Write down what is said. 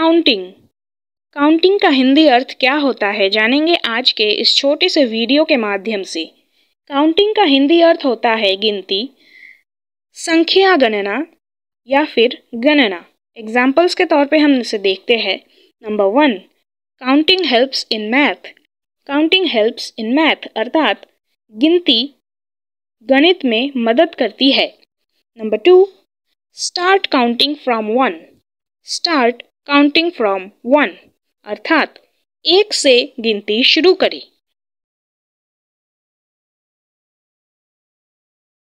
counting counting का हिंदी अर्थ क्या होता है जानेंगे आज के इस छोटे से वीडियो के माध्यम से काउंटिंग का हिंदी अर्थ होता है गिनती संख्या गणना या फिर गणना एग्जाम्पल्स के तौर पे हम इसे देखते हैं number one counting helps in math counting helps in math अर्थात गिनती गणित में मदद करती है number two start counting from one start counting from one अर्थात एक से गिनती शुरू करें